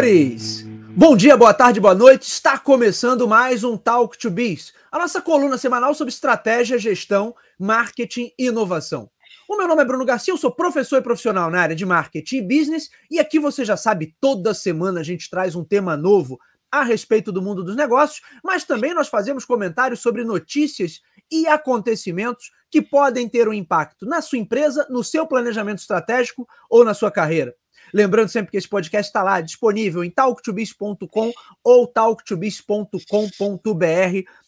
senhores! Bom dia, boa tarde, boa noite. Está começando mais um Talk to Biz, a nossa coluna semanal sobre estratégia, gestão, marketing e inovação. O meu nome é Bruno Garcia, eu sou professor e profissional na área de marketing e business, e aqui você já sabe, toda semana a gente traz um tema novo a respeito do mundo dos negócios, mas também nós fazemos comentários sobre notícias e acontecimentos que podem ter um impacto na sua empresa, no seu planejamento estratégico ou na sua carreira. Lembrando sempre que esse podcast está lá disponível em talktobiz.com ou talktobiz.com.br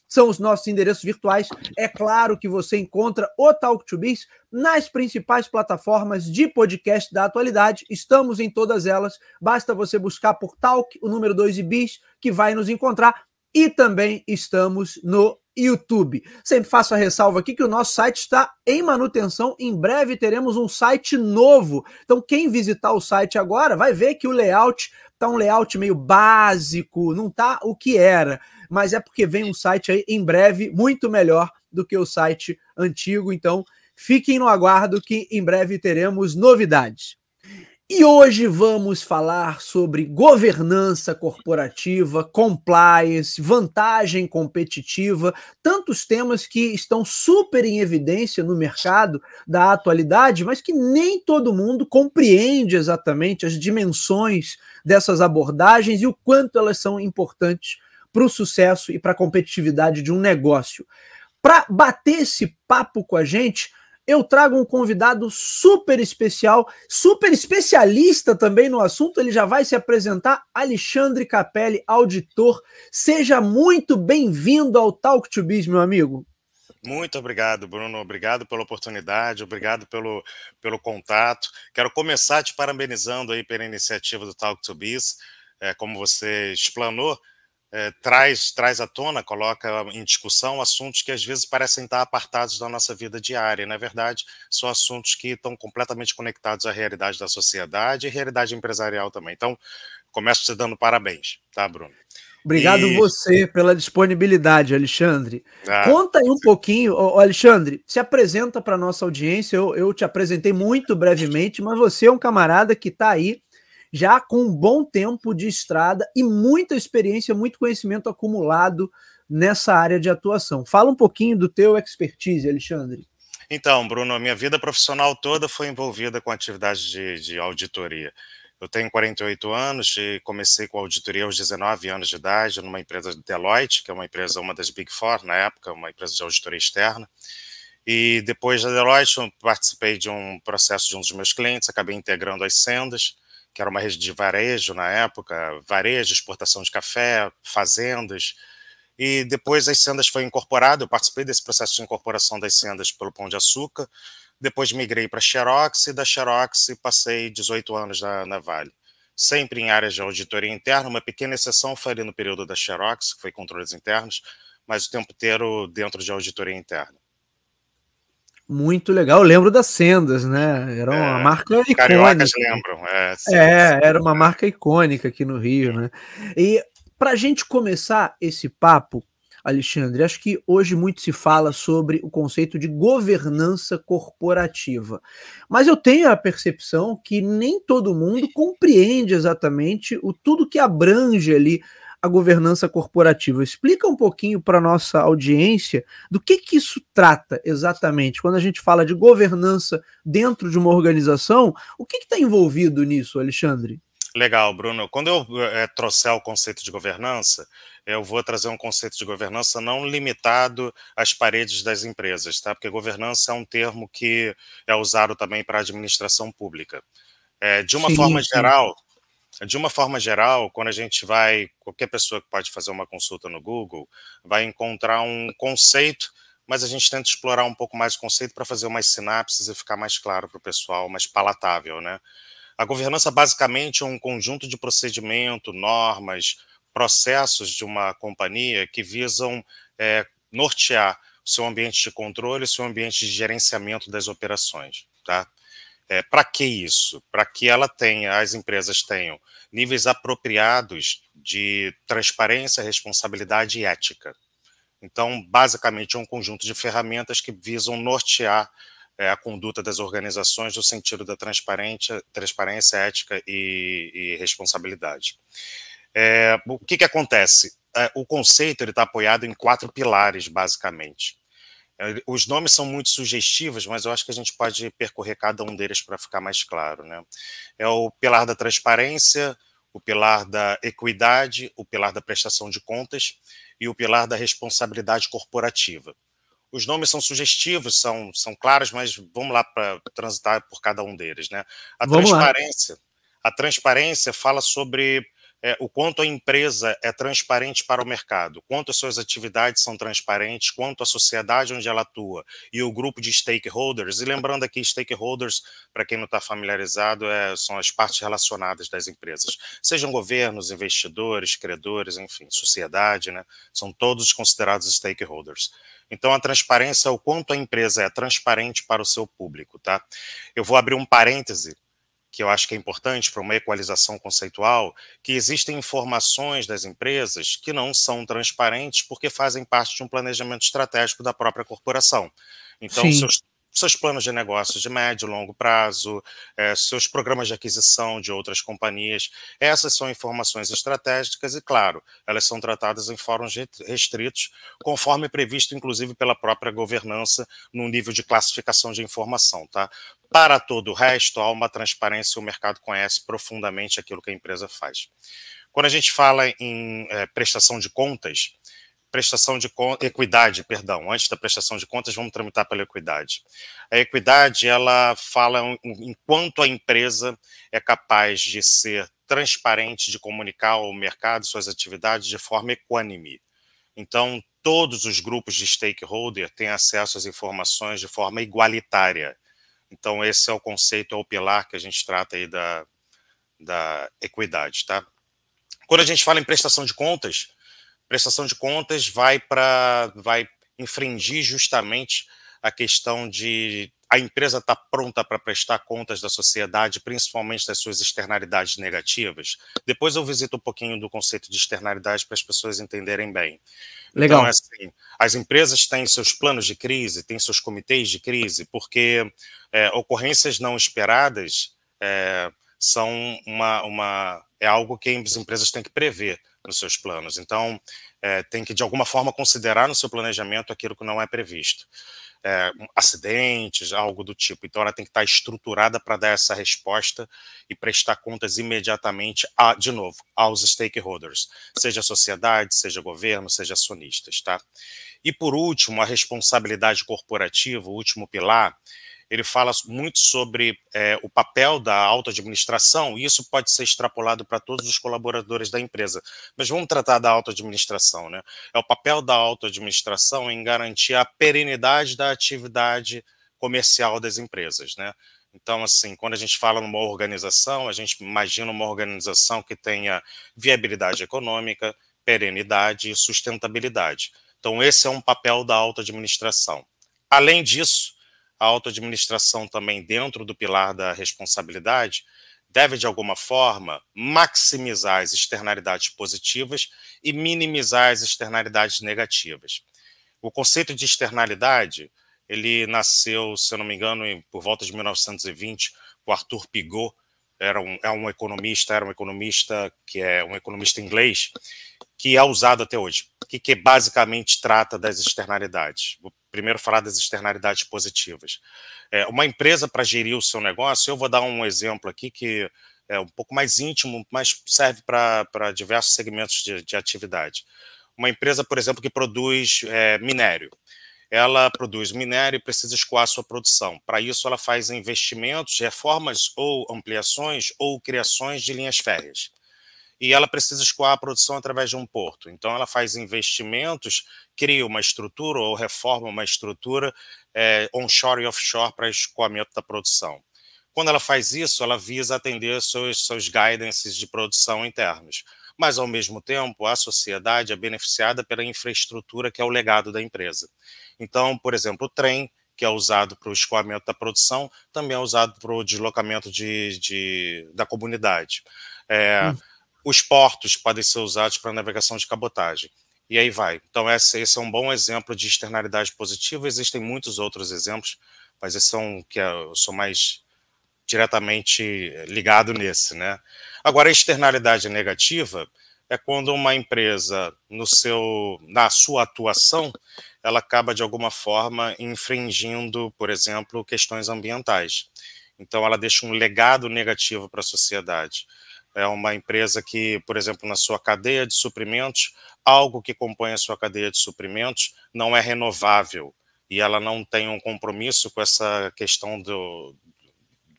são os nossos endereços virtuais. É claro que você encontra o Talk to Biz nas principais plataformas de podcast da atualidade. Estamos em todas elas. Basta você buscar por Talk, o número 2 e Biz, que vai nos encontrar. E também estamos no YouTube. Sempre faço a ressalva aqui que o nosso site está em manutenção. Em breve teremos um site novo. Então, quem visitar o site agora vai ver que o layout está um layout meio básico, não está o que era, mas é porque vem um site aí em breve muito melhor do que o site antigo. Então, fiquem no aguardo que em breve teremos novidades. E hoje vamos falar sobre governança corporativa, compliance, vantagem competitiva, tantos temas que estão super em evidência no mercado da atualidade, mas que nem todo mundo compreende exatamente as dimensões dessas abordagens e o quanto elas são importantes para o sucesso e para a competitividade de um negócio. Para bater esse papo com a gente, eu trago um convidado super especial, super especialista também no assunto. Ele já vai se apresentar, Alexandre Capelli, auditor. Seja muito bem-vindo ao Talk to Biz, meu amigo. Muito obrigado, Bruno. Obrigado pela oportunidade, obrigado pelo, pelo contato. Quero começar te parabenizando aí pela iniciativa do Talk to Biz. É, como você explanou, é, traz, traz à tona, coloca em discussão assuntos que às vezes parecem estar apartados da nossa vida diária. Na verdade, são assuntos que estão completamente conectados à realidade da sociedade e realidade empresarial também. Então, começo te dando parabéns, tá, Bruno? Obrigado e... você pela disponibilidade, Alexandre. Ah, Conta aí um sim. pouquinho, Ô, Alexandre, se apresenta para nossa audiência. Eu, eu te apresentei muito brevemente, mas você é um camarada que está aí já com um bom tempo de estrada e muita experiência, muito conhecimento acumulado nessa área de atuação. Fala um pouquinho do teu expertise, Alexandre. Então, Bruno, minha vida profissional toda foi envolvida com atividade de, de auditoria. Eu tenho 48 anos e comecei com auditoria aos 19 anos de idade numa empresa Deloitte, que é uma empresa, uma das Big Four na época, uma empresa de auditoria externa. E depois da Deloitte, participei de um processo de um dos meus clientes, acabei integrando as sendas que era uma rede de varejo na época, varejo, exportação de café, fazendas. E depois as sendas foi incorporado, eu participei desse processo de incorporação das sendas pelo Pão de Açúcar. Depois migrei para Xerox e da Xerox passei 18 anos na, na Vale sempre em áreas de auditoria interna, uma pequena exceção foi ali no período da Xerox, que foi controles internos, mas o tempo inteiro dentro de auditoria interna muito legal. Eu lembro das sendas, né? Era uma é, marca icônica. Cariocas lembram, é, sim, é sim, era uma marca icônica aqui no Rio, né? E para a gente começar esse papo, Alexandre, acho que hoje muito se fala sobre o conceito de governança corporativa, mas eu tenho a percepção que nem todo mundo compreende exatamente o tudo que abrange ali a governança corporativa. Explica um pouquinho para nossa audiência do que, que isso trata exatamente. Quando a gente fala de governança dentro de uma organização, o que está envolvido nisso, Alexandre? Legal, Bruno. Quando eu é, trouxer o conceito de governança, eu vou trazer um conceito de governança não limitado às paredes das empresas, tá? Porque governança é um termo que é usado também para a administração pública. É, de uma sim, forma sim. geral, de uma forma geral, quando a gente vai, qualquer pessoa que pode fazer uma consulta no Google, vai encontrar um hum. conceito, mas a gente tenta explorar um pouco mais o conceito para fazer umas sinapses e ficar mais claro para o pessoal, mais palatável, né? A governança é basicamente é um conjunto de procedimento, normas, processos de uma companhia que visam é, nortear o seu ambiente de controle, o seu ambiente de gerenciamento das operações, tá? É, para que isso? Para que ela tenha, as empresas tenham níveis apropriados de transparência, responsabilidade e ética. Então, basicamente, é um conjunto de ferramentas que visam nortear é, a conduta das organizações no sentido da transparência, transparência ética e, e responsabilidade. É, o que, que acontece? É, o conceito está apoiado em quatro pilares, basicamente. É, os nomes são muito sugestivos, mas eu acho que a gente pode percorrer cada um deles para ficar mais claro. Né? É o pilar da transparência, o pilar da equidade, o pilar da prestação de contas e o pilar da responsabilidade corporativa. Os nomes são sugestivos, são, são claros, mas vamos lá para transitar por cada um deles. Né? A transparência. A transparência fala sobre é, o quanto a empresa é transparente para o mercado, quanto as suas atividades são transparentes, quanto a sociedade onde ela atua e o grupo de stakeholders. E lembrando aqui, stakeholders, para quem não está familiarizado, é, são as partes relacionadas das empresas, sejam governos, investidores, credores, enfim, sociedade, né? São todos considerados stakeholders. Então, a transparência é o quanto a empresa é transparente para o seu público, tá? Eu vou abrir um parêntese que eu acho que é importante para uma equalização conceitual, que existem informações das empresas que não são transparentes porque fazem parte de um planejamento estratégico da própria corporação. Então, Sim. seus seus planos de negócios de médio e longo prazo, é, seus programas de aquisição de outras companhias. Essas são informações estratégicas e, claro, elas são tratadas em fóruns restritos, conforme previsto, inclusive, pela própria governança, no nível de classificação de informação. Tá? Para todo o resto, há uma transparência e o mercado conhece profundamente aquilo que a empresa faz. Quando a gente fala em é, prestação de contas, prestação de contas, equidade, perdão, antes da prestação de contas, vamos tramitar pela equidade. A equidade, ela fala enquanto a empresa é capaz de ser transparente, de comunicar ao mercado suas atividades de forma equânime. Então, todos os grupos de stakeholder têm acesso às informações de forma igualitária. Então, esse é o conceito, é o pilar que a gente trata aí da, da equidade, tá? Quando a gente fala em prestação de contas, prestação de contas vai para vai infringir justamente a questão de a empresa estar tá pronta para prestar contas da sociedade, principalmente das suas externalidades negativas? Depois eu visito um pouquinho do conceito de externalidade para as pessoas entenderem bem. Então, Legal. Então, assim, as empresas têm seus planos de crise, têm seus comitês de crise, porque é, ocorrências não esperadas é, são uma, uma é algo que as empresas têm que prever nos seus planos. Então, é, tem que, de alguma forma, considerar no seu planejamento aquilo que não é previsto é, acidentes, algo do tipo. Então, ela tem que estar estruturada para dar essa resposta e prestar contas imediatamente, a, de novo, aos stakeholders, seja sociedade, seja governo, seja acionistas. Tá? E, por último, a responsabilidade corporativa, o último pilar, ele fala muito sobre é, o papel da autoadministração, e isso pode ser extrapolado para todos os colaboradores da empresa. Mas vamos tratar da autoadministração. Né? É o papel da autoadministração em garantir a perenidade da atividade comercial das empresas. Né? Então, assim, quando a gente fala numa organização, a gente imagina uma organização que tenha viabilidade econômica, perenidade e sustentabilidade. Então, esse é um papel da autoadministração. Além disso, a autoadministração também dentro do pilar da responsabilidade deve, de alguma forma, maximizar as externalidades positivas e minimizar as externalidades negativas. O conceito de externalidade, ele nasceu, se eu não me engano, por volta de 1920, com Arthur Pigot, era um, é um economista, era um economista que é um economista inglês, que é usado até hoje, que, que basicamente trata das externalidades. Vou primeiro falar das externalidades positivas. É, uma empresa para gerir o seu negócio, eu vou dar um exemplo aqui que é um pouco mais íntimo, mas serve para diversos segmentos de, de, atividade. Uma empresa, por exemplo, que produz é, minério. Ela produz minério e precisa escoar a sua produção. Para isso, ela faz investimentos, reformas ou ampliações ou criações de linhas férreas e ela precisa escoar a produção através de um porto. Então, ela faz investimentos, cria uma estrutura ou reforma uma estrutura é, onshore e offshore para escoamento da produção. Quando ela faz isso, ela visa atender seus, seus guidances de produção internos. Mas, ao mesmo tempo, a sociedade é beneficiada pela infraestrutura que é o legado da empresa. Então, por exemplo, o trem, que é usado para o escoamento da produção, também é usado para o deslocamento de, de da comunidade. É, hum os portos podem ser usados para navegação de cabotagem. E aí vai. Então, esse é um bom exemplo de externalidade positiva. Existem muitos outros exemplos, mas esse é um que eu sou mais diretamente ligado nesse. Né? Agora, a externalidade negativa é quando uma empresa, no seu, na sua atuação, ela acaba, de alguma forma, infringindo, por exemplo, questões ambientais. Então, ela deixa um legado negativo para a sociedade é uma empresa que, por exemplo, na sua cadeia de suprimentos, algo que compõe a sua cadeia de suprimentos não é renovável e ela não tem um compromisso com essa questão do,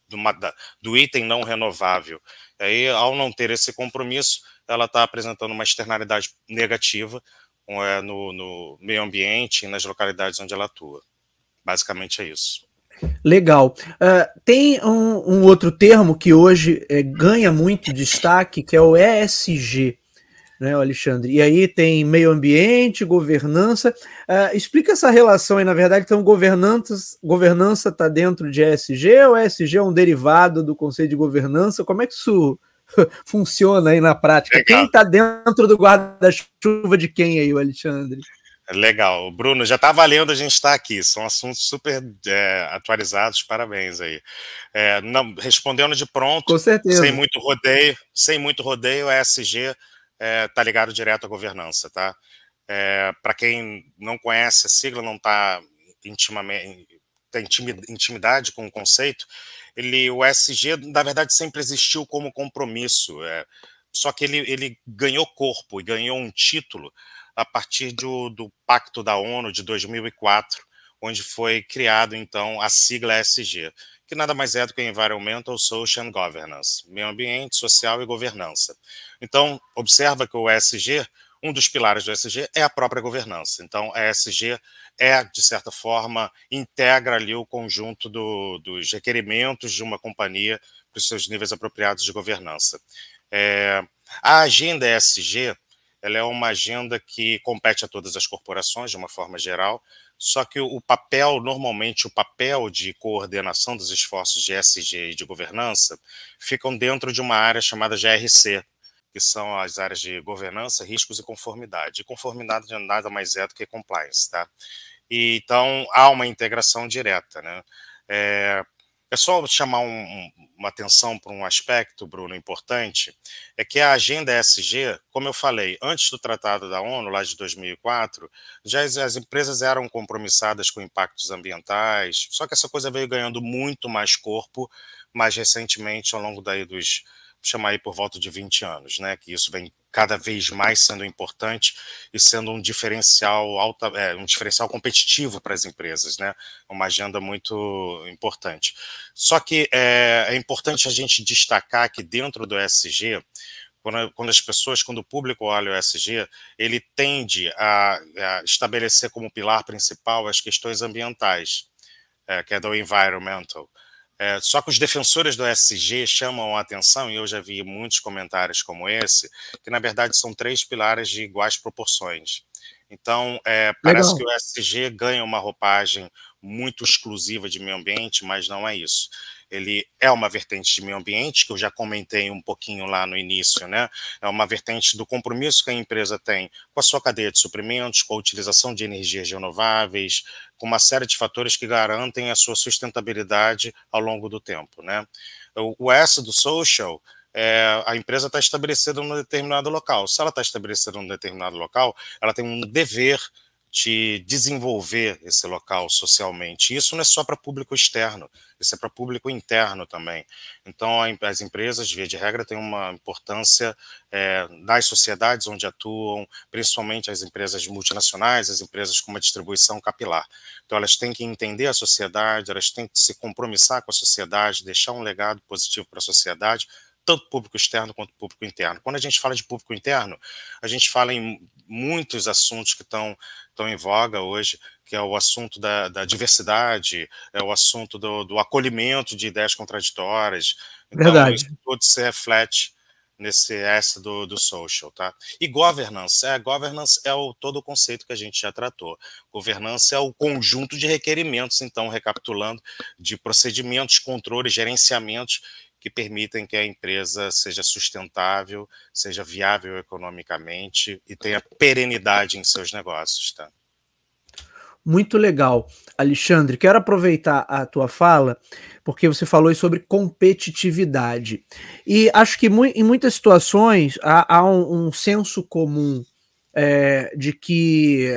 do, do item não renovável. aí, ao não ter esse compromisso, ela está apresentando uma externalidade negativa é, no, no meio ambiente e nas localidades onde ela atua. Basicamente é isso. Legal. Uh, tem um, um, outro termo que hoje é, ganha muito destaque, que é o ESG, né, Alexandre? E aí tem meio ambiente, governança. Uh, explica essa relação aí, na verdade, então governança está dentro de ESG, ou ESG é um derivado do conceito de governança? Como é que isso funciona aí na prática? Legal. Quem está dentro do guarda-chuva de quem aí, Alexandre? Legal. Bruno, já está valendo a gente estar tá aqui. São assuntos super é, atualizados. Parabéns aí. É, não, respondendo de pronto, Com certeza. sem muito rodeio, sem muito rodeio, a SG está é, tá ligado direto à governança, tá? É, Para quem não conhece a sigla, não está intimamente tem intimidade com o conceito, ele, o SG, na verdade, sempre existiu como compromisso. É, só que ele, ele ganhou corpo e ganhou um título a partir do, do Pacto da ONU de 2004, onde foi criado então a sigla SG, que nada mais é do que Environmental, Social Governance, meio ambiente, social e governança. Então, observa que o SG, um dos pilares do SG é a própria governança. Então, a SG é, de certa forma, integra ali o conjunto do, dos requerimentos de uma companhia para os seus níveis apropriados de governança. É, a agenda SG, ela é uma agenda que compete a todas as corporações, de uma forma geral, só que o papel, normalmente, o papel de coordenação dos esforços de SG e de governança ficam dentro de uma área chamada GRC, que são as áreas de governança, riscos e conformidade. E conformidade nada mais é do que compliance, tá? E, então, há uma integração direta, né? É, é só chamar um, uma atenção para um aspecto, Bruno, importante, é que a agenda SG, como eu falei, antes do Tratado da ONU, lá de 2004, já as, as empresas eram compromissadas com impactos ambientais, só que essa coisa veio ganhando muito mais corpo mais recentemente ao longo daí dos, chamar aí por volta de 20 anos, né? Que isso vem cada vez mais sendo importante e sendo um diferencial alta, é, um diferencial competitivo para as empresas, né? Uma agenda muito importante. Só que é, é importante a gente destacar que dentro do SG, quando, quando, as pessoas, quando o público olha o SG, ele tende a, a estabelecer como pilar principal as questões ambientais, é, que é do environmental. É, só que os defensores do SG chamam a atenção, e eu já vi muitos comentários como esse, que na verdade são três pilares de iguais proporções. Então, é, parece Legal. que o SG ganha uma roupagem muito exclusiva de meio ambiente, mas não é isso. Ele é uma vertente de meio ambiente, que eu já comentei um pouquinho lá no início, né? É uma vertente do compromisso que a empresa tem com a sua cadeia de suprimentos, com a utilização de energias renováveis, com uma série de fatores que garantem a sua sustentabilidade ao longo do tempo, né? O S do social é, a empresa está estabelecida em um determinado local. Se ela está estabelecida em um determinado local, ela tem um dever de desenvolver esse local socialmente. Isso não é só para público externo, isso é para público interno também. Então, as empresas, via de regra, têm uma importância é, nas sociedades onde atuam, principalmente as empresas multinacionais, as empresas com uma distribuição capilar. Então, elas têm que entender a sociedade, elas têm que se compromissar com a sociedade, deixar um legado positivo para a sociedade, tanto público externo quanto público interno. Quando a gente fala de público interno, a gente fala em muitos assuntos que estão estão em voga hoje, que é o assunto da, da diversidade, é o assunto do, do, acolhimento de ideias contraditórias. Então, Verdade. isso tudo se reflete nesse S do, do social, tá? E governance, é, governance é o, todo o conceito que a gente já tratou. Governança é o conjunto de requerimentos, então, recapitulando, de procedimentos, controles, gerenciamentos que permitem que a empresa seja sustentável, seja viável economicamente e tenha perenidade em seus negócios. Tá? Muito legal. Alexandre, quero aproveitar a tua fala, porque você falou sobre competitividade. E acho que mu em muitas situações há, há um, um, senso comum é, de que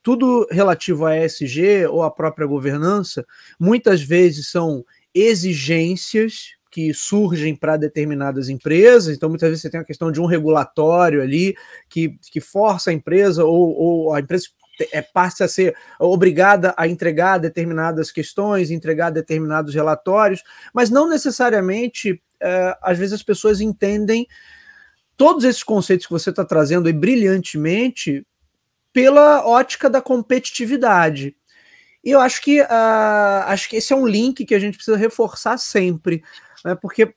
tudo relativo a ESG ou à própria governança muitas vezes são exigências que surgem para determinadas empresas, então muitas vezes você tem a questão de um regulatório ali que, que força a empresa ou, ou a empresa é, passa a ser obrigada a entregar determinadas questões, entregar determinados relatórios, mas não necessariamente, é, às vezes as pessoas entendem todos esses conceitos que você está trazendo aí brilhantemente pela ótica da competitividade. E eu acho que, uh, acho que esse é um link que a gente precisa reforçar sempre né? porque eh,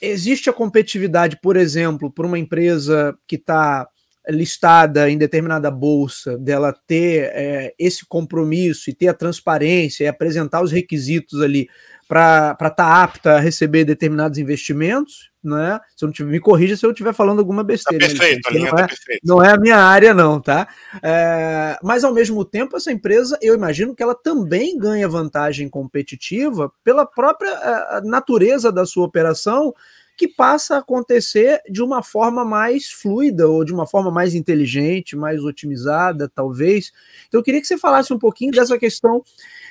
existe a competitividade, por exemplo, por uma empresa que está listada em determinada bolsa, dela ter é, esse compromisso e ter a transparência e apresentar os requisitos ali para estar tá apta a receber determinados investimentos, né? Se eu tiver, me corrija se eu estiver falando alguma besteira. Tá perfeito, ali, não, tá é, perfeito. não é a minha área, não, tá? É, mas ao mesmo tempo, essa empresa, eu imagino que ela também ganha vantagem competitiva pela própria natureza da sua operação que passa a acontecer de uma forma mais fluida ou de uma forma mais inteligente, mais otimizada, talvez. Então, eu queria que você falasse um pouquinho dessa questão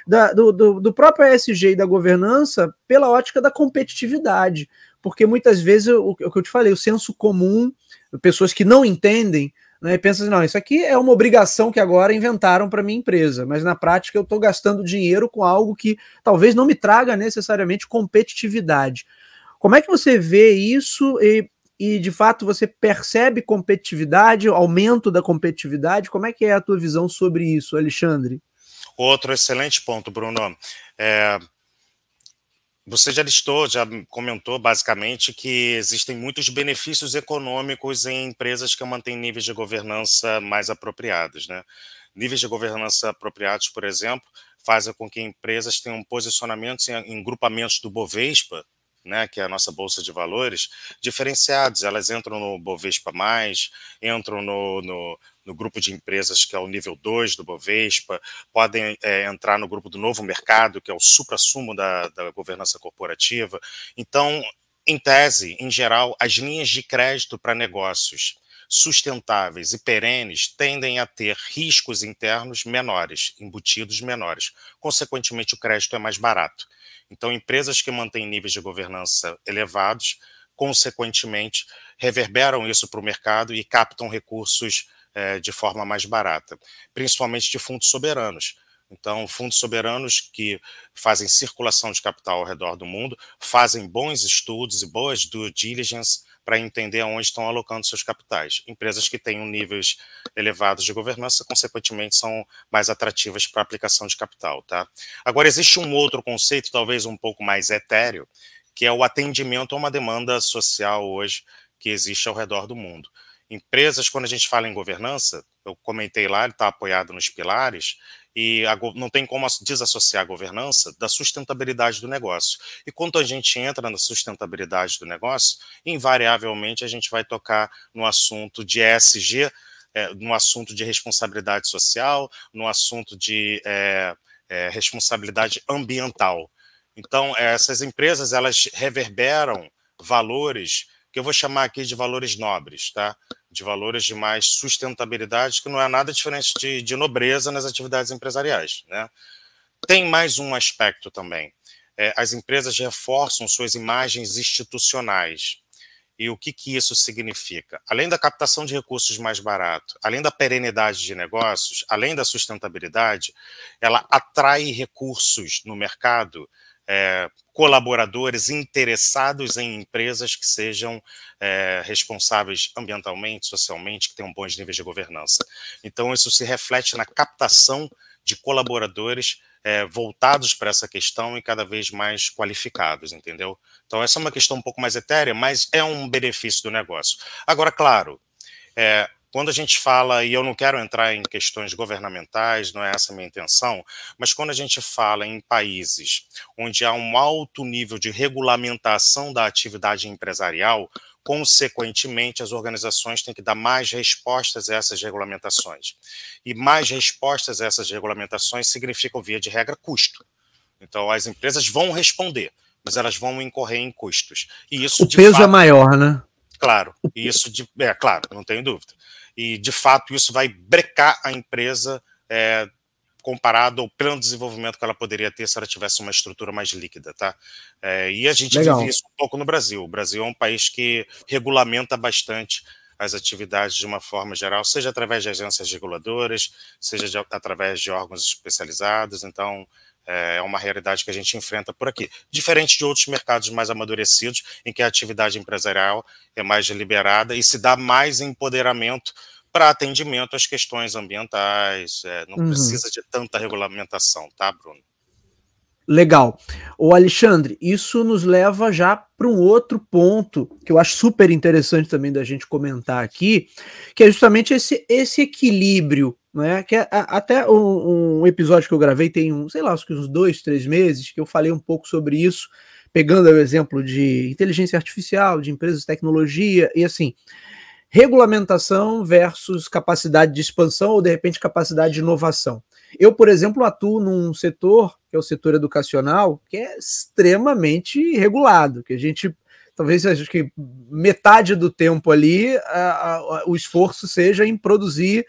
da, do, do, do próprio ESG e da governança pela ótica da competitividade, porque muitas vezes o, o que eu te falei, o senso comum, pessoas que não entendem, né, e pensa assim, não, isso aqui é uma obrigação que agora inventaram para minha empresa, mas na prática eu estou gastando dinheiro com algo que talvez não me traga necessariamente competitividade. Como é que você vê isso e, e de fato você percebe competitividade, aumento da competitividade? Como é que é a tua visão sobre isso, Alexandre? Outro excelente ponto, Bruno. É, você já listou, já comentou basicamente que existem muitos benefícios econômicos em empresas que mantêm níveis de governança mais apropriados. Né? Níveis de governança apropriados, por exemplo, fazem com que empresas tenham posicionamentos em, em grupamentos do Bovespa né, que é a nossa bolsa de valores, diferenciados. Elas entram no Bovespa mais, entram no, no, no grupo de empresas que é o nível 2 do Bovespa, podem é, entrar no grupo do novo mercado, que é o supra-sumo da, da governança corporativa. Então, em tese, em geral, as linhas de crédito para negócios sustentáveis e perenes tendem a ter riscos internos menores, embutidos menores. Consequentemente, o crédito é mais barato. Então, empresas que mantêm níveis de governança elevados, consequentemente, reverberam isso para o mercado e captam recursos é, de forma mais barata, principalmente de fundos soberanos. Então, fundos soberanos que fazem circulação de capital ao redor do mundo, fazem bons estudos e boas due diligence para entender aonde estão alocando seus capitais. Empresas que tenham níveis elevados de governança, consequentemente, são mais atrativas para aplicação de capital. Tá? Agora, existe um outro conceito, talvez um pouco mais etéreo, que é o atendimento a uma demanda social hoje que existe ao redor do mundo. Empresas, quando a gente fala em governança, eu comentei lá, ele está apoiado nos pilares, e a, não tem como desassociar a governança da sustentabilidade do negócio. E quando a gente entra na sustentabilidade do negócio, invariavelmente a gente vai tocar no assunto de ESG, é, no assunto de responsabilidade social, no assunto de é, é, responsabilidade ambiental. Então, essas empresas elas reverberam valores que eu vou chamar aqui de valores nobres, tá? de valores de mais sustentabilidade, que não é nada diferente de, de nobreza nas atividades empresariais. Né? Tem mais um aspecto também. É, as empresas reforçam suas imagens institucionais. E o que, que isso significa? Além da captação de recursos mais barato, além da perenidade de negócios, além da sustentabilidade, ela atrai recursos no mercado é, colaboradores interessados em empresas que sejam é, responsáveis ambientalmente, socialmente, que tenham bons níveis de governança. Então, isso se reflete na captação de colaboradores é, voltados para essa questão e cada vez mais qualificados, entendeu? Então, essa é uma questão um pouco mais etérea, mas é um benefício do negócio. Agora, claro, é, quando a gente fala, e eu não quero entrar em questões governamentais, não é essa a minha intenção, mas quando a gente fala em países onde há um alto nível de regulamentação da atividade empresarial, consequentemente, as organizações têm que dar mais respostas a essas regulamentações. E mais respostas a essas regulamentações significam, via de regra, custo. Então, as empresas vão responder, mas elas vão incorrer em custos. E isso, o peso é fato, é maior, né? Claro, isso de, é claro, não tenho dúvida e de fato isso vai brecar a empresa é, comparado ao plano de desenvolvimento que ela poderia ter se ela tivesse uma estrutura mais líquida, tá? É, e a gente Legal. vive isso um pouco no Brasil. O Brasil é um país que regulamenta bastante as atividades de uma forma geral, seja através de agências reguladoras, seja de, através de órgãos especializados. Então, é, é uma realidade que a gente enfrenta por aqui. Diferente de outros mercados mais amadurecidos, em que a atividade empresarial é mais liberada e se dá mais empoderamento para atendimento às questões ambientais, é, não uhum. precisa de tanta regulamentação, tá, Bruno? Legal. O Alexandre, isso nos leva já para um outro ponto que eu acho super interessante também da gente comentar aqui, que é justamente esse, esse equilíbrio né? Que é, até um, um, episódio que eu gravei tem um, sei lá, acho que uns dois, três meses, que eu falei um pouco sobre isso, pegando o exemplo de inteligência artificial, de empresas de tecnologia, e assim, regulamentação versus capacidade de expansão ou de repente capacidade de inovação. Eu, por exemplo, atuo num setor, que é o setor educacional, que é extremamente regulado, que a gente talvez acho que metade do tempo ali a, a, o esforço seja em produzir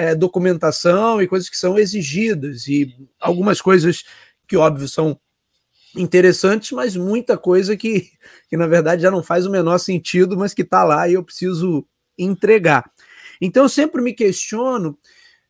é, documentação e coisas que são exigidas, e algumas coisas que, óbvio, são interessantes, mas muita coisa que, que na verdade já não faz o menor sentido, mas que está lá e eu preciso entregar. Então eu sempre me questiono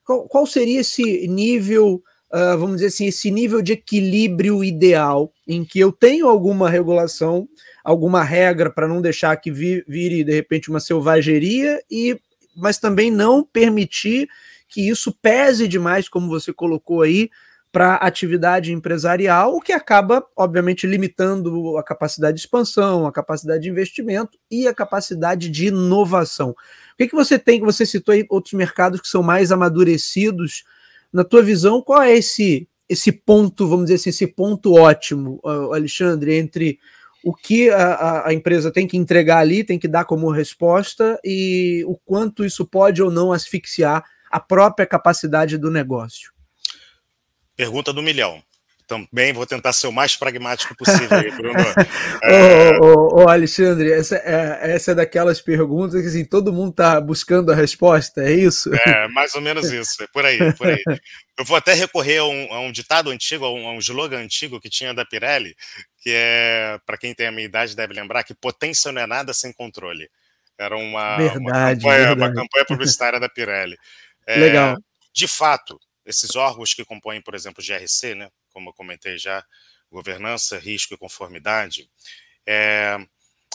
qual, qual seria esse nível, uh, vamos dizer assim, esse nível de equilíbrio ideal em que eu tenho alguma regulação, alguma regra para não deixar que vi, vire de repente uma selvageria e mas também não permitir que isso pese demais, como você colocou aí, para atividade empresarial, o que acaba, obviamente, limitando a capacidade de expansão, a capacidade de investimento e a capacidade de inovação. O que, que você tem, que você citou aí outros mercados que são mais amadurecidos, na tua visão, qual é esse, esse ponto, vamos dizer assim, esse ponto ótimo, Alexandre, entre o que a, a, empresa tem que entregar ali, tem que dar como resposta e o quanto isso pode ou não asfixiar a própria capacidade do negócio? Pergunta do milhão. Também vou tentar ser o mais pragmático possível aí, Bruno. é... ô, ô, ô, Alexandre, essa é, essa é daquelas perguntas que assim, todo mundo está buscando a resposta, é isso? É, mais ou menos isso, é por aí, é por aí. Eu vou até recorrer a um, a um ditado antigo, a um, a um slogan antigo que tinha da Pirelli, que é, para quem tem a minha idade deve lembrar, que potência não é nada sem controle. Era uma, verdade, uma, campanha, uma campanha publicitária da Pirelli. É, Legal. De fato, esses órgãos que compõem, por exemplo, o GRC, né, como eu comentei já, governança, risco e conformidade, é,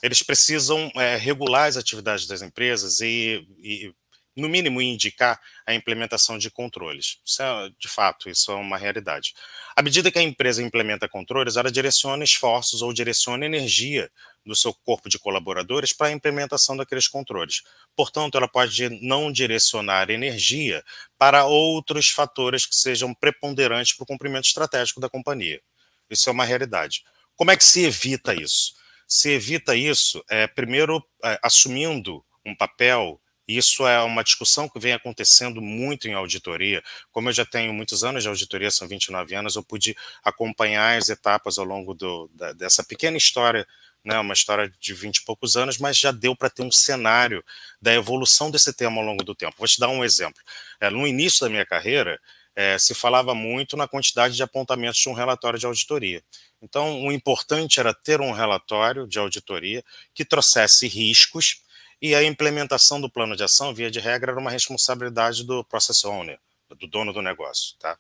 eles precisam é, regular as atividades das empresas e, e no mínimo, indicar a implementação de controles. Isso é, de fato, isso é uma realidade. À medida que a empresa implementa controles, ela direciona esforços ou direciona energia do seu corpo de colaboradores para a implementação daqueles controles. Portanto, ela pode não direcionar energia para outros fatores que sejam preponderantes para o cumprimento estratégico da companhia. Isso é uma realidade. Como é que se evita isso? Se evita isso, é, primeiro, é, assumindo um papel isso é uma discussão que vem acontecendo muito em auditoria. Como eu já tenho muitos anos de auditoria, são 29 anos, eu pude acompanhar as etapas ao longo do, da, dessa pequena história, né, uma história de 20 e poucos anos, mas já deu para ter um cenário da evolução desse tema ao longo do tempo. Vou te dar um exemplo. É, no início da minha carreira, é, se falava muito na quantidade de apontamentos de um relatório de auditoria. Então, o importante era ter um relatório de auditoria que trouxesse riscos e a implementação do plano de ação, via de regra, era uma responsabilidade do process owner, do dono do negócio, tá?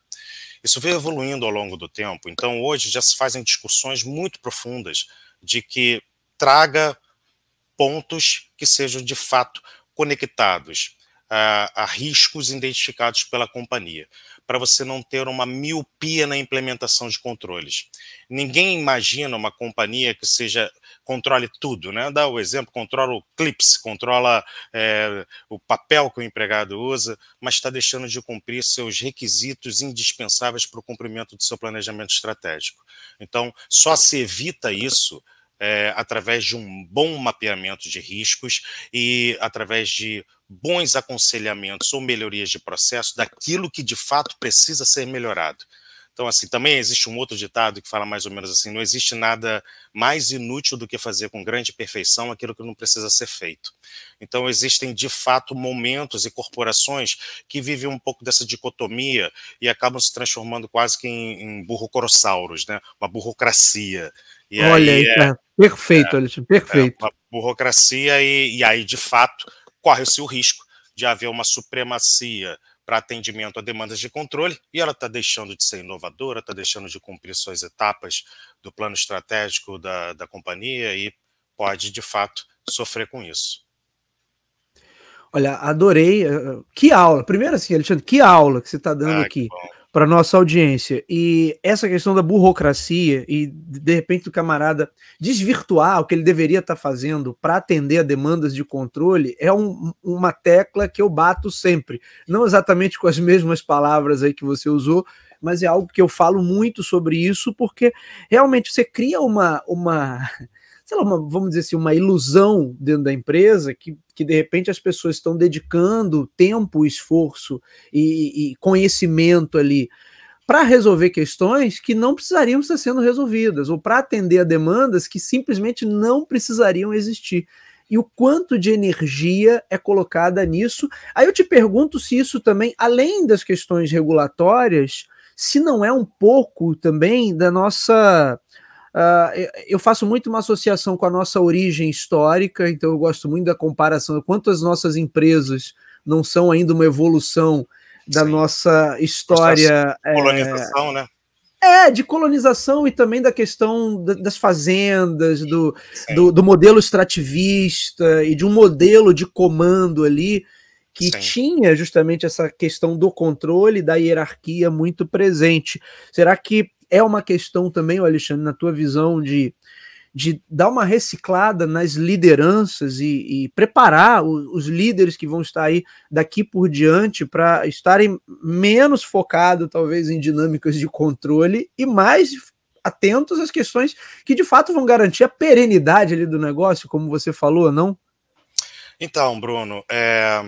Isso veio evoluindo ao longo do tempo, então hoje já se fazem discussões muito profundas de que traga pontos que sejam de fato conectados a, a riscos identificados pela companhia para você não ter uma miopia na implementação de controles. Ninguém imagina uma companhia que seja controle tudo, né? Dá o exemplo, controla o clips, controla é, o papel que o empregado usa, mas está deixando de cumprir seus requisitos indispensáveis para o cumprimento do seu planejamento estratégico. Então, só se evita isso é, através de um bom mapeamento de riscos e através de bons aconselhamentos ou melhorias de processo daquilo que de fato precisa ser melhorado. Então, assim, também existe um outro ditado que fala mais ou menos assim: não existe nada mais inútil do que fazer com grande perfeição aquilo que não precisa ser feito. Então, existem de fato momentos e corporações que vivem um pouco dessa dicotomia e acabam se transformando quase que em, em burrocossauros, né? Uma burocracia. E Olha aí, é, é, perfeito, é, Alexandre, perfeito. É uma burocracia, e, e aí, de fato, corre-se o risco de haver uma supremacia para atendimento a demandas de controle, e ela está deixando de ser inovadora, está deixando de cumprir suas etapas do plano estratégico da, da companhia e pode, de fato, sofrer com isso. Olha, adorei. Eh, eh, que aula. Primeiro, assim, Alexandre, que aula que você está dando Ai, aqui. Bom para nossa audiência. E essa questão da burocracia e de repente o camarada desvirtuar o que ele deveria estar tá fazendo para atender a demandas de controle é um, uma tecla que eu bato sempre. Não exatamente com as mesmas palavras aí que você usou, mas é algo que eu falo muito sobre isso porque realmente você cria uma uma sei lá, uma, vamos dizer assim, uma ilusão dentro da empresa que, que de repente as pessoas estão dedicando tempo, esforço e, e conhecimento ali para resolver questões que não precisariam estar sendo resolvidas ou para atender a demandas que simplesmente não precisariam existir e o quanto de energia é colocada nisso. Aí eu te pergunto se isso também, além das questões regulatórias, se não é um pouco também da nossa Uh, eu faço muito uma associação com a nossa origem histórica, então eu gosto muito da comparação. Quanto as nossas empresas não são ainda uma evolução da Sim. nossa história. É, colonização, né? É, de colonização e também da questão das fazendas, do, do, do, modelo extrativista e de um modelo de comando ali que Sim. tinha justamente essa questão do controle, da hierarquia muito presente. Será que é uma questão também, Alexandre, na tua visão de, de dar uma reciclada nas lideranças e, e preparar os, os, líderes que vão estar aí daqui por diante para estarem menos focados, talvez, em dinâmicas de controle e mais atentos às questões que de fato vão garantir a perenidade ali do negócio, como você falou, não? Então, Bruno, é,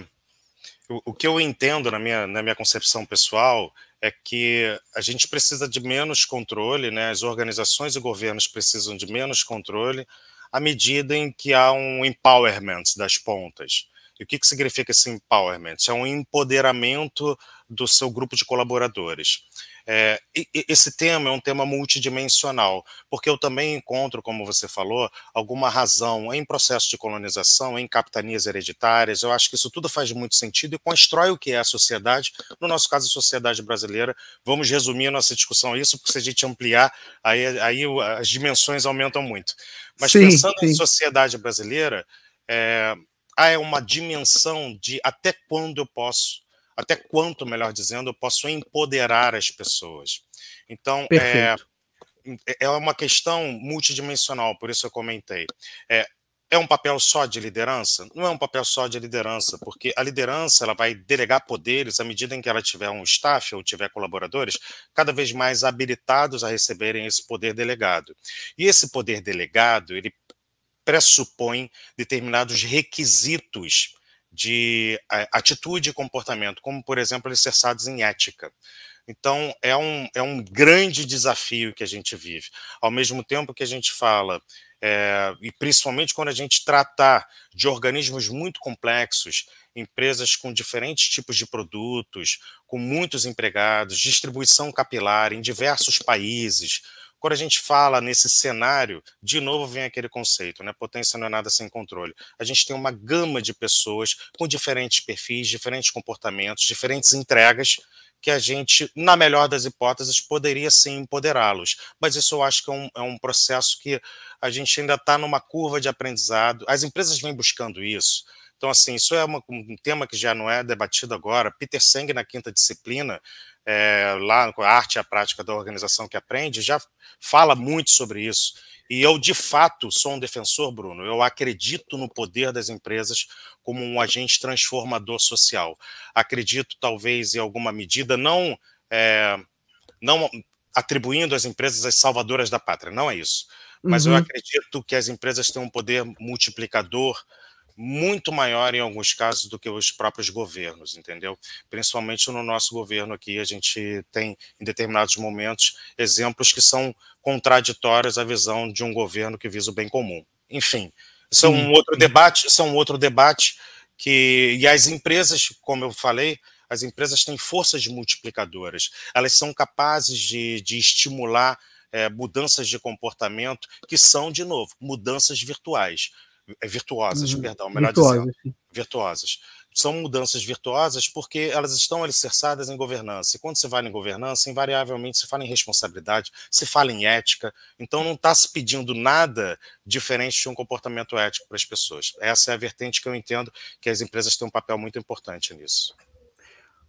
o, o, que eu entendo na minha, na minha concepção pessoal é que a gente precisa de menos controle, né? as organizações e governos precisam de menos controle à medida em que há um empowerment das pontas. E o que, que significa esse empowerment? É um empoderamento do seu grupo de colaboradores. É, esse tema é um tema multidimensional, porque eu também encontro, como você falou, alguma razão em processo de colonização, em capitanias hereditárias. Eu acho que isso tudo faz muito sentido e constrói o que é a sociedade. No nosso caso, a sociedade brasileira. Vamos resumir nossa discussão a isso, porque se a gente ampliar, aí, aí as dimensões aumentam muito. Mas sim, pensando sim. em sociedade brasileira, é, há uma dimensão de até quando eu posso até quanto, melhor dizendo, eu posso empoderar as pessoas. Então, é, hum, é, é uma questão multidimensional, por isso eu comentei. É, é um papel só de liderança? Não é um papel só de liderança, porque a liderança ela vai delegar poderes à medida em que ela tiver um staff ou tiver colaboradores cada vez mais habilitados a receberem esse poder delegado. E esse poder delegado, ele pressupõe determinados requisitos de eh, atitude e comportamento, como, por exemplo, alicerçados em ética. Então, é um, é um grande desafio que a gente vive. Ao mesmo tempo que a gente fala, é, e principalmente quando a gente tratar de organismos muito complexos, empresas com diferentes tipos de produtos, com muitos empregados, distribuição capilar em diversos países, quando a gente fala nesse cenário, de novo vem aquele conceito, né? Potência não é nada sem controle. A gente tem uma gama de pessoas com diferentes perfis, diferentes comportamentos, diferentes entregas que a gente, na melhor das hipóteses, poderia sim empoderá-los. Mas isso eu acho que é um, é um processo que a gente ainda está numa curva de aprendizado. As empresas vêm buscando isso. Então, assim, isso é uma, um tema que já não é debatido agora. Peter Senge, na quinta disciplina, é, lá com a arte e a prática da organização que aprende, já fala muito sobre isso. E eu, de fato, sou um defensor, Bruno. Eu acredito no poder das empresas como um agente transformador social. Acredito, talvez, em alguma medida, não, é, não atribuindo às empresas as salvadoras da pátria, não é isso. Mas uhum. eu acredito que as empresas têm um poder multiplicador muito maior em alguns casos do que os próprios governos, entendeu? Principalmente no nosso governo aqui, a gente tem em determinados momentos exemplos que são contraditórios à visão de um governo que visa o bem comum. Enfim, são é um outro debate, são é outro debate que e as empresas, como eu falei, as empresas têm forças multiplicadoras. Elas são capazes de, de estimular é, mudanças de comportamento que são, de novo, mudanças virtuais. É virtuosas, uhum. perdão, melhor virtuosas. dizendo, virtuosas. São mudanças virtuosas porque elas estão alicerçadas em governança. E quando se fala em governança, invariavelmente se fala em responsabilidade, se fala em ética. Então não está se pedindo nada diferente de um comportamento ético para as pessoas. Essa é a vertente que eu entendo que as empresas têm um papel muito importante nisso.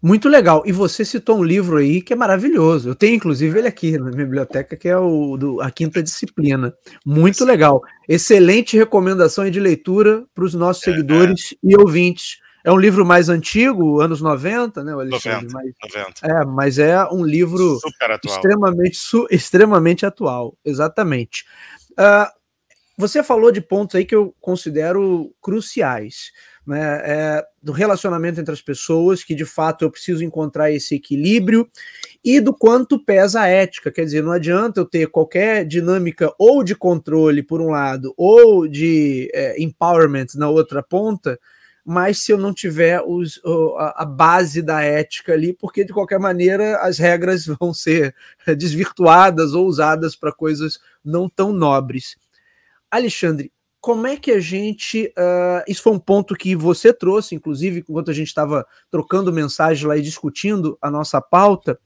Muito legal. E você citou um livro aí que é maravilhoso. Eu tenho, inclusive, ele aqui na minha biblioteca, que é o do, a Quinta Disciplina. Muito legal. Excelente recomendação de leitura para os nossos seguidores é, é. e ouvintes. É um livro mais antigo, anos 90, né, Alexandre? 90, mas, 90. É, mas é um livro atual. Extremamente, su, extremamente atual. Exatamente. Uh, você falou de pontos aí que eu considero cruciais né, é, do relacionamento entre as pessoas, que de fato eu preciso encontrar esse equilíbrio, e do quanto pesa a ética. Quer dizer, não adianta eu ter qualquer dinâmica ou de controle por um lado, ou de é, empowerment na outra ponta, mas se eu não tiver os, a base da ética ali, porque de qualquer maneira as regras vão ser desvirtuadas ou usadas para coisas não tão nobres. Alexandre, como é que a gente. Uh, isso foi um ponto que você trouxe, inclusive, enquanto a gente estava trocando mensagem lá e discutindo a nossa pauta,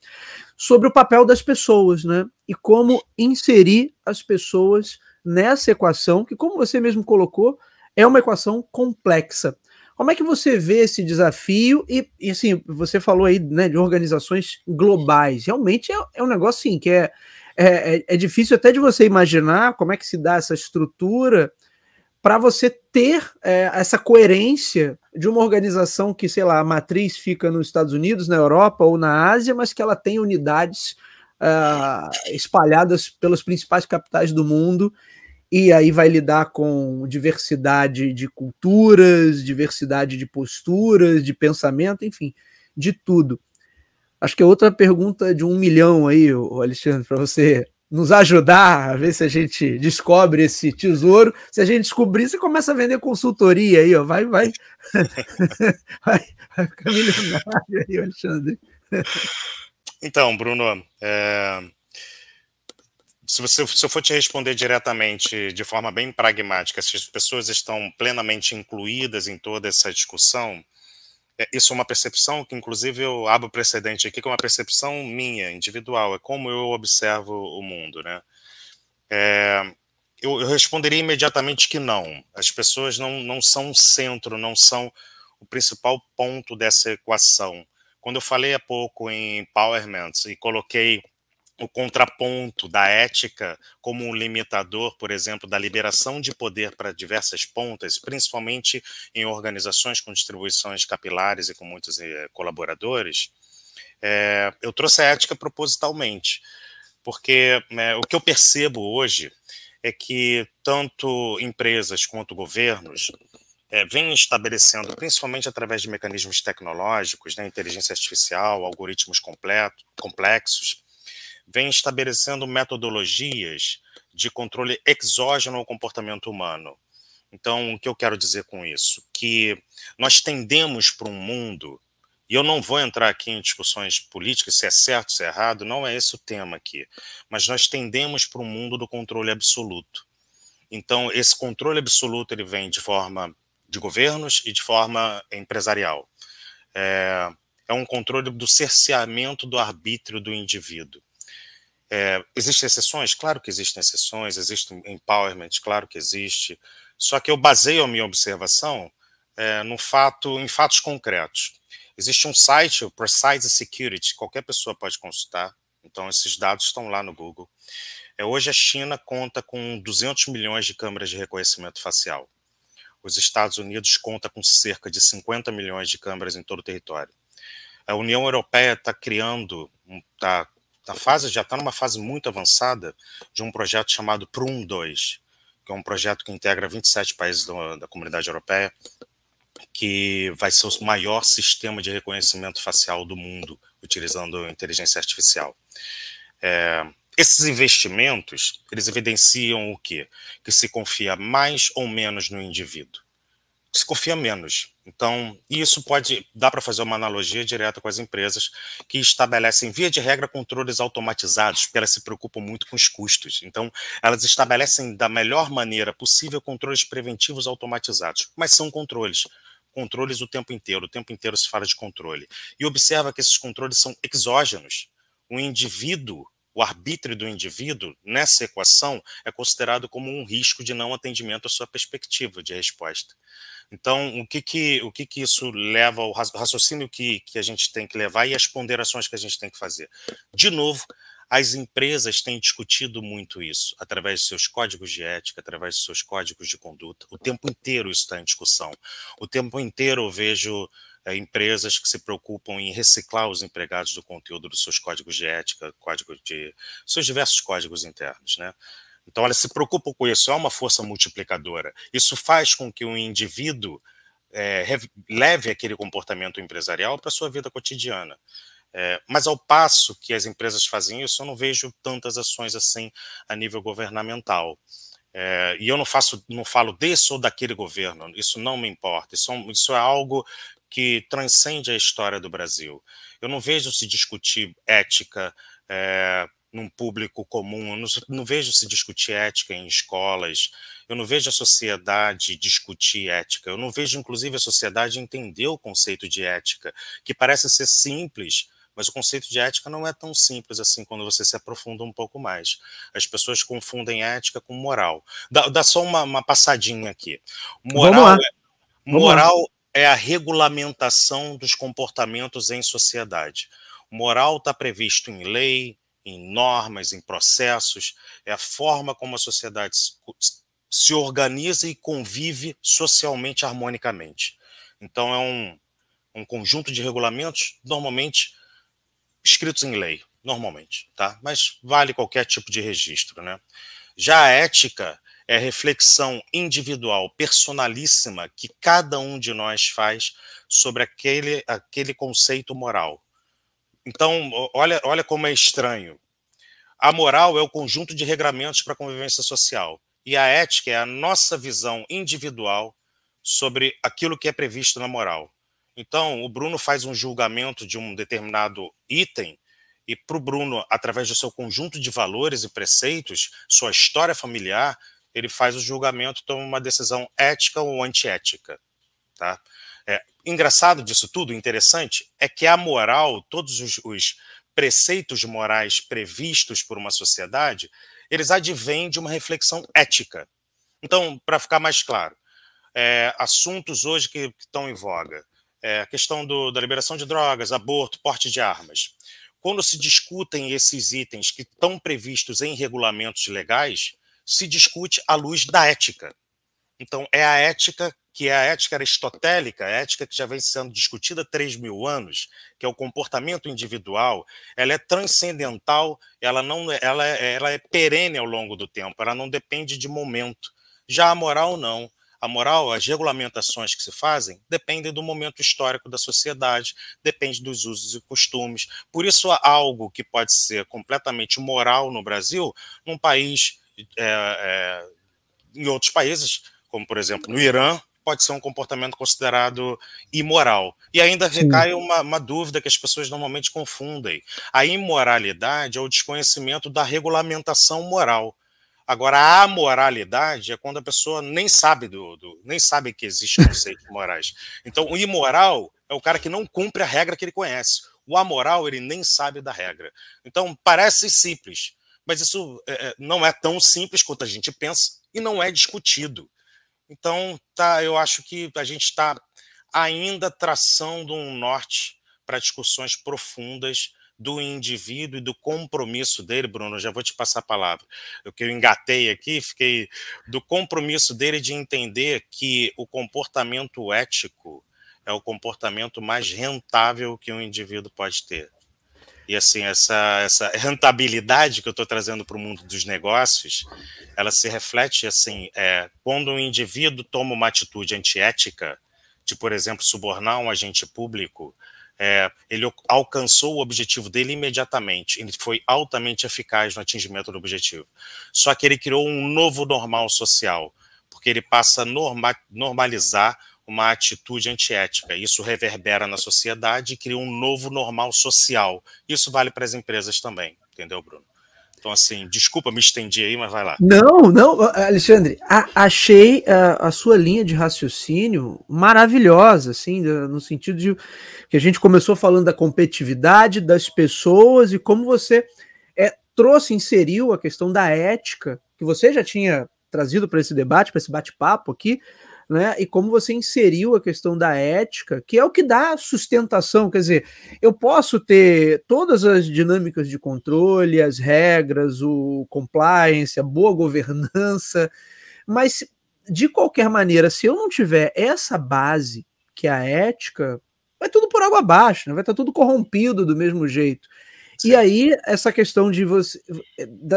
sobre o papel das pessoas, né? E como inserir as pessoas nessa equação, que, como você mesmo colocou, é uma equação complexa. Como é que você vê esse desafio? E, e assim, você falou aí né, de organizações globais. Realmente é, é um negócio assim, que é, é, é, é difícil até de você imaginar como é que se dá essa estrutura para você ter é, essa coerência de uma organização que, sei lá, a matriz fica nos Estados Unidos, na Europa ou na Ásia, mas que ela tem unidades uh, espalhadas pelas principais capitais do mundo e aí vai lidar com diversidade de culturas, diversidade de posturas, de pensamento, enfim, de tudo. Acho que é outra pergunta de um milhão aí, Alexandre, para você nos ajudar a ver se a gente descobre esse tesouro. Se a gente descobrir, você começa a vender consultoria aí, ó. Vai, vai. vai, vai ficar milionário aí, Alexandre. Então, Bruno, é... se, você, se eu for te responder diretamente, de forma bem pragmática, se as pessoas estão plenamente incluídas em toda essa discussão, é, isso é uma percepção que, inclusive, eu abro precedente aqui, que é uma percepção minha, individual, é como eu observo o mundo, né? É, eu, eu, responderia imediatamente que não. As pessoas não, não são o centro, não são o principal ponto dessa equação. Quando eu falei há pouco em empowerment e coloquei o contraponto da ética como um limitador, por exemplo, da liberação de poder para diversas pontas, principalmente em organizações com distribuições capilares e com muitos eh, colaboradores, é, eu trouxe a ética propositalmente, porque né, o que eu percebo hoje é que tanto empresas quanto governos é, eh, vem estabelecendo, principalmente através de mecanismos tecnológicos, né, inteligência artificial, algoritmos completo, complexos, vem estabelecendo metodologias de controle exógeno ao comportamento humano. Então, o que eu quero dizer com isso? Que nós tendemos para um mundo, e eu não vou entrar aqui em discussões políticas, se é certo, se é errado, não é esse o tema aqui, mas nós tendemos para um mundo do controle absoluto. Então, esse controle absoluto ele vem de forma de governos e de forma empresarial. É, é um controle do cerceamento do arbítrio do indivíduo. É, existem exceções? Claro que existem exceções, existe empowerment, claro que existe. Só que eu baseio a minha observação é, no fato, em fatos concretos. Existe um site, o Precise Security, qualquer pessoa pode consultar. Então, esses dados estão lá no Google. É, hoje, a China conta com 200 milhões de câmeras de reconhecimento facial. Os Estados Unidos conta com cerca de 50 milhões de câmeras em todo o território. A União Europeia está criando, está da fase, já está numa fase muito avançada de um projeto chamado PRUM 2, que é um projeto que integra 27 países do, da comunidade europeia, que vai ser o maior sistema de reconhecimento facial do mundo, utilizando inteligência artificial. É, esses investimentos, eles evidenciam o quê? Que se confia mais ou menos no indivíduo. Se confia menos. Então, isso pode, dá para fazer uma analogia direta com as empresas que estabelecem, via de regra, controles automatizados, porque elas se preocupam muito com os custos. Então, elas estabelecem da melhor maneira possível controles preventivos automatizados, mas são controles. Controles o tempo inteiro, o tempo inteiro se fala de controle. E observa que esses controles são exógenos. O indivíduo o arbítrio do indivíduo nessa equação é considerado como um risco de não atendimento à sua perspectiva de resposta. Então, o que que, o que, que isso leva ao raciocínio que, que a gente tem que levar e as ponderações que a gente tem que fazer? De novo, as empresas têm discutido muito isso, através de seus códigos de ética, através de seus códigos de conduta. O tempo inteiro isso está em discussão. O tempo inteiro eu vejo é, empresas que se preocupam em reciclar os empregados do conteúdo dos seus códigos de ética, código de seus diversos códigos internos, né? Então, elas se preocupam com isso, é uma força multiplicadora. Isso faz com que o indivíduo é, leve aquele comportamento empresarial para a sua vida cotidiana. É, mas ao passo que as empresas fazem isso, eu não vejo tantas ações assim a nível governamental. É, e eu não faço, não falo desse ou daquele governo. Isso não me importa. Isso, é isso é algo que transcende a história do Brasil. Eu não vejo se discutir ética é, num público comum, eu não, não vejo se discutir ética em escolas, eu não vejo a sociedade discutir ética, eu não vejo, inclusive, a sociedade entender o conceito de ética, que parece ser simples, mas o conceito de ética não é tão simples assim quando você se aprofunda um pouco mais. As pessoas confundem ética com moral. Dá, dá só uma, uma passadinha aqui. Moral, é, moral é a regulamentação dos comportamentos em sociedade. Moral está previsto em lei, em normas, em processos, é a forma como a sociedade se organiza e convive socialmente harmonicamente. Então, é um, um conjunto de regulamentos, normalmente escritos em lei, normalmente, tá? Mas vale qualquer tipo de registro, né? Já a ética é reflexão individual, personalíssima, que cada um de nós faz sobre aquele, aquele conceito moral. Então, olha, olha como é estranho. A moral é o conjunto de regramentos para a convivência social. E a ética é a nossa visão individual sobre aquilo que é previsto na moral. Então, o Bruno faz um julgamento de um determinado item, e para o Bruno, através do seu conjunto de valores e preceitos, sua história familiar, ele faz o julgamento, toma uma decisão ética ou antiética. Tá? É, engraçado disso tudo, interessante, é que a moral, todos os, os preceitos morais previstos por uma sociedade, eles advêm de uma reflexão ética. Então, para ficar mais claro, é, assuntos hoje que, que, estão em voga, é, a questão do, da liberação de drogas, aborto, porte de armas. Quando se discutem esses itens que estão previstos em regulamentos legais, se discute à luz da ética. Então, é a ética que é a ética aristotélica, a ética que já vem sendo discutida há 3 mil anos, que é o comportamento individual, ela é transcendental, ela, não, ela, é, ela é perene ao longo do tempo, ela não depende de momento. Já a moral, não. A moral, as regulamentações que se fazem, dependem do momento histórico da sociedade, depende dos usos e costumes. Por isso, algo que pode ser completamente moral no Brasil, num país é, é, em outros países, como por exemplo no Irã, pode ser um comportamento considerado imoral. E ainda recai uma, uma, dúvida que as pessoas normalmente confundem. A imoralidade é o desconhecimento da regulamentação moral. Agora, a amoralidade é quando a pessoa nem sabe do, do nem sabe que existe conceitos morais. Então, o imoral é o cara que não cumpre a regra que ele conhece. O amoral, ele nem sabe da regra. Então, parece simples, mas isso é, é, não é tão simples quanto a gente pensa e não é discutido. Então, tá, eu acho que a gente está ainda traçando um norte para discussões profundas do indivíduo e do compromisso dele, Bruno, já vou te passar a palavra. Eu que eu engatei aqui, fiquei do compromisso dele de entender que o comportamento ético é o comportamento mais rentável que um indivíduo pode ter. E assim, essa, essa rentabilidade que eu estou trazendo para o mundo dos negócios, ela se reflete assim, é, quando um indivíduo toma uma atitude antiética, de, por exemplo, subornar um agente público, é, ele alcançou o objetivo dele imediatamente. Ele foi altamente eficaz no atingimento do objetivo. Só que ele criou um novo normal social, porque ele passa a normalizar uma atitude antiética. Isso reverbera na sociedade e cria um novo normal social. Isso vale para as empresas também, entendeu, Bruno? Então, assim, desculpa, me estendi aí, mas vai lá. Não, não, Alexandre, a, achei a, ah, a, sua linha de raciocínio maravilhosa, assim, no sentido de que a gente começou falando da competitividade das pessoas e como você é, trouxe, inseriu a questão da ética, que você já tinha trazido para esse debate, para esse bate-papo aqui, né? E como você inseriu a questão da ética, que é o que dá sustentação, quer dizer, eu posso ter todas as dinâmicas de controle, as regras, o compliance, a boa governança, mas de qualquer maneira, se eu não tiver essa base, que é a ética, vai tudo por água abaixo, né? vai estar tá tudo corrompido do mesmo jeito. E aí, essa questão de você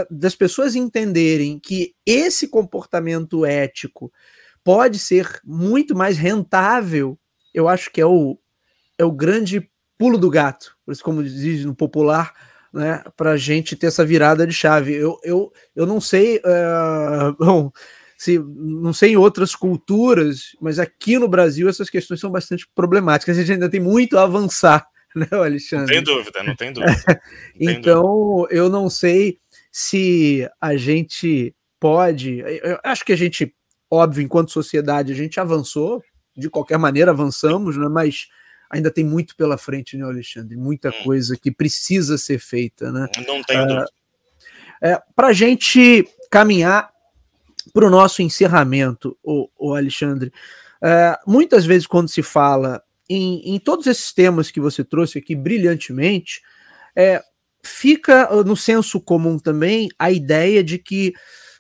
das pessoas entenderem que esse comportamento ético pode ser muito mais rentável, eu acho que é o, é o grande pulo do gato, por isso como diz no popular, né, para a gente ter essa virada de chave. Eu, eu, eu não sei, uh, bom, se, não sei em outras culturas, mas aqui no Brasil essas questões são bastante problemáticas. A gente ainda tem muito a avançar, né, Alexandre? Não tem dúvida, não tem dúvida. Não tem então, dúvida. eu não sei se a gente pode. Eu acho que a gente Óbvio, enquanto sociedade, a gente avançou, de qualquer maneira avançamos, né? mas ainda tem muito pela frente, né, Alexandre? Muita hum. coisa que precisa ser feita. Né? Não tenho ah, é, dúvida. É, Para a gente caminhar para o nosso encerramento, o, o Alexandre, é, muitas vezes quando se fala em, em, todos esses temas que você trouxe aqui brilhantemente, é, fica ah, no senso comum também a ideia de que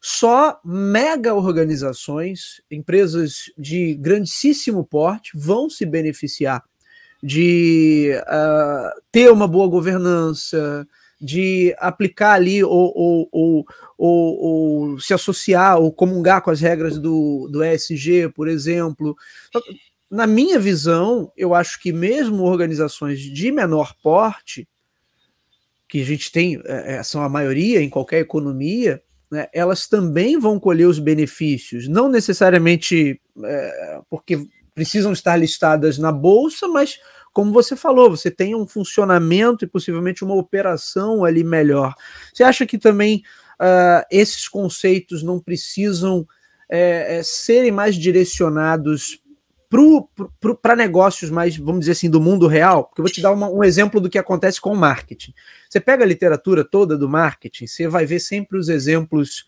só mega organizações, empresas de grandíssimo porte, vão se beneficiar de uh, ter uma boa governança, de aplicar ali ou, ou, ou, ou, se associar ou comungar com as regras do, do ESG, por exemplo. Então, na minha visão, eu acho que mesmo organizações de menor porte, que a gente tem, é, são a maioria em qualquer economia, né, elas também vão colher os benefícios, não necessariamente é, porque precisam estar listadas na bolsa, mas como você falou, você tem um funcionamento e possivelmente uma operação ali melhor. Você acha que também uh, esses conceitos não precisam é, é, serem mais direcionados para negócios mais, vamos dizer assim, do mundo real? Porque eu vou te dar uma, um exemplo do que acontece com o marketing. Você pega a literatura toda do marketing, você vai ver sempre os exemplos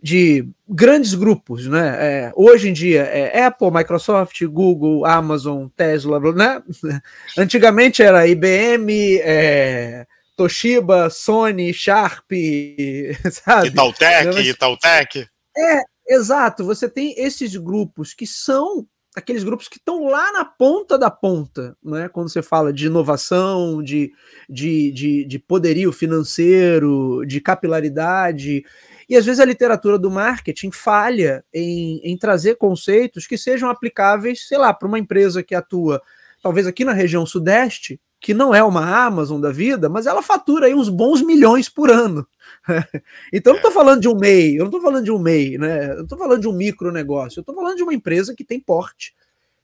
de grandes grupos, né? É, hoje em dia é Apple, Microsoft, Google, Amazon, Tesla, né? Antigamente era IBM, é, Toshiba, Sony, Sharp, sabe? Itautec, Itautec. É, exato. Você tem esses grupos que são daqueles grupos que estão lá na ponta da ponta, né? Quando você fala de inovação, de, de, de, de poderio financeiro, de capilaridade. E às vezes a literatura do marketing falha em, em trazer conceitos que sejam aplicáveis, sei lá, para uma empresa que atua talvez aqui na região sudeste, que não é uma Amazon da vida, mas ela fatura aí uns bons milhões por ano. então eu não estou é. falando de um MEI, eu não estou falando de um MEI, né? Eu não estou falando de um micro negócio, eu estou falando de uma empresa que tem porte,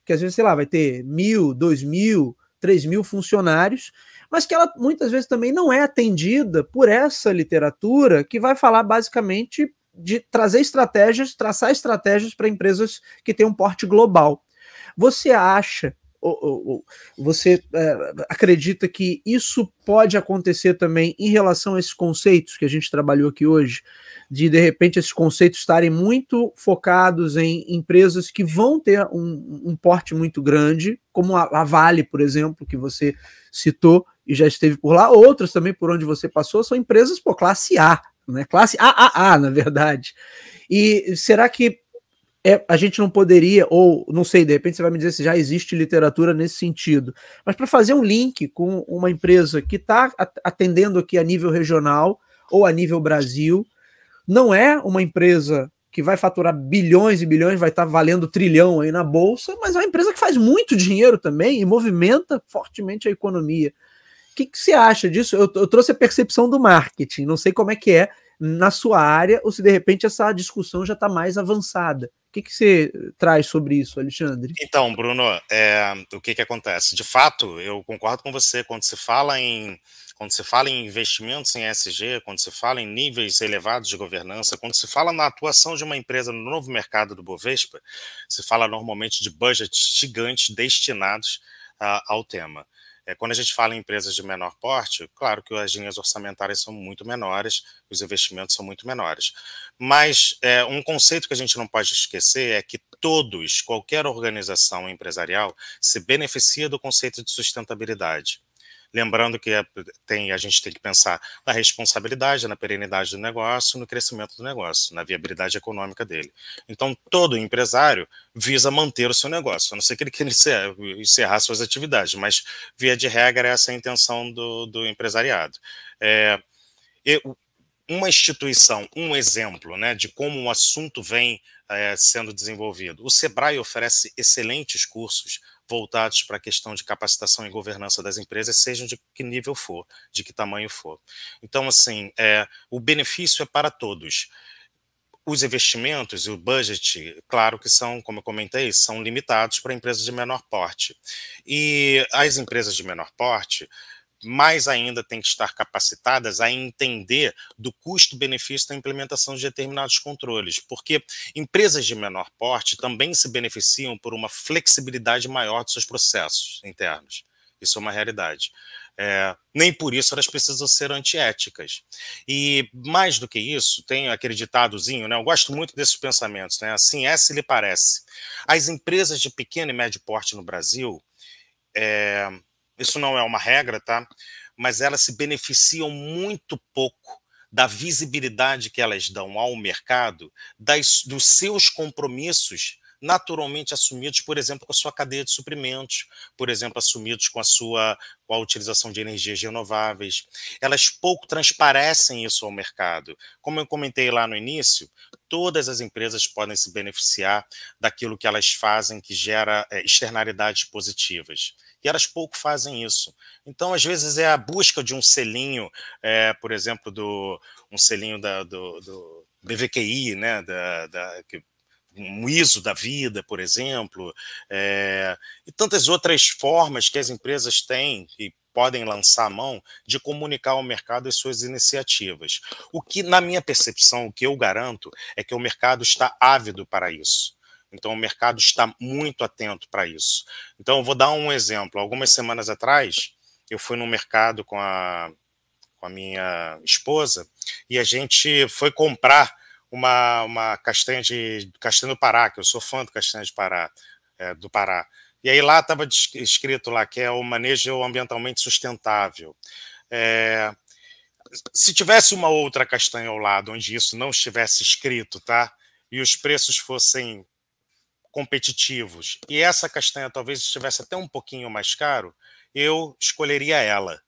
que às vezes, sei lá, vai ter mil, dois mil, três mil funcionários, mas que ela muitas vezes também não é atendida por essa literatura que vai falar basicamente de trazer estratégias, traçar estratégias para empresas que têm um porte global. Você acha você é, acredita que isso pode acontecer também em relação a esses conceitos que a gente trabalhou aqui hoje, de de repente esses conceitos estarem muito focados em empresas que vão ter um, um porte muito grande, como a, a Vale, por exemplo, que você citou e já esteve por lá, outras também por onde você passou, são empresas por classe A, né? Classe AAA, na verdade. E será que é, a gente não poderia, ou não sei, de repente você vai me dizer se já existe literatura nesse sentido, mas para fazer um link com uma empresa que está atendendo aqui a nível regional ou a nível Brasil, não é uma empresa que vai faturar bilhões e bilhões, vai estar tá valendo trilhão aí na bolsa, mas é uma empresa que faz muito dinheiro também e movimenta fortemente a economia. O que, que você acha disso? Eu, eu trouxe a percepção do marketing, não sei como é que é na sua área ou se de repente essa discussão já está mais avançada. O que, que você traz sobre isso, Alexandre? Então, Bruno, é, o que, que acontece? De fato, eu concordo com você quando se fala em quando se fala em investimentos em SG, quando se fala em níveis elevados de governança, quando se fala na atuação de uma empresa no novo mercado do Bovespa, se fala normalmente de budgets gigantes destinados uh, ao tema. É, quando a gente fala em empresas de menor porte, claro que as linhas orçamentárias são muito menores, os investimentos são muito menores. Mas é, um conceito que a gente não pode esquecer é que todos, qualquer organização empresarial, se beneficia do conceito de sustentabilidade. Lembrando que é, tem, a gente tem que pensar na responsabilidade, na perenidade do negócio, no crescimento do negócio, na viabilidade econômica dele. Então, todo empresário visa manter o seu negócio, a não ser que ele queira encerrar, encerrar suas atividades, mas, via de regra, essa é a intenção do, do empresariado. É, eu, uma instituição, um exemplo né, de como um assunto vem é, sendo desenvolvido. O SEBRAE oferece excelentes cursos voltados para a questão de capacitação e governança das empresas, sejam de que nível for, de que tamanho for. Então, assim, é, o benefício é para todos. Os investimentos e o budget, claro que são, como eu comentei, são limitados para empresas de menor porte. E as empresas de menor porte, mais ainda têm que estar capacitadas a entender do custo-benefício da implementação de determinados controles, porque empresas de menor porte também se beneficiam por uma flexibilidade maior dos seus processos internos. Isso é uma realidade. É, nem por isso elas precisam ser antiéticas. E mais do que isso, tem aquele ditadozinho, né? Eu gosto muito desses pensamentos, né? Assim é se lhe parece. As empresas de pequeno e médio porte no Brasil, é, isso não é uma regra, tá? Mas elas se beneficiam muito pouco da visibilidade que elas dão ao mercado, das, dos seus compromissos naturalmente assumidos, por exemplo, com a sua cadeia de suprimentos, por exemplo, assumidos com a sua com a utilização de energias renováveis. Elas pouco transparecem isso ao mercado. Como eu comentei lá no início, todas as empresas podem se beneficiar daquilo que elas fazem que gera é, externalidades positivas e elas pouco fazem isso. Então, às vezes, é a busca de um selinho, é, por exemplo, do um selinho da, do, do BVQI, né, da, da que, um ISO da vida, por exemplo, é, e tantas outras formas que as empresas têm e podem lançar a mão de comunicar ao mercado as suas iniciativas. O que, na minha percepção, o que eu garanto é que o mercado está ávido para isso. Então, o mercado está muito atento para isso. Então, eu vou dar um exemplo. Algumas semanas atrás, eu fui no mercado com a, com a minha esposa e a gente foi comprar uma, uma castanha de castanha do Pará, que eu sou fã do castanha de Pará, é, do Pará. E aí lá estava escrito lá que é o manejo ambientalmente sustentável. É, se tivesse uma outra castanha ao lado onde isso não estivesse escrito, tá? E os preços fossem competitivos e essa castanha talvez estivesse até um pouquinho mais caro, eu escolheria ela.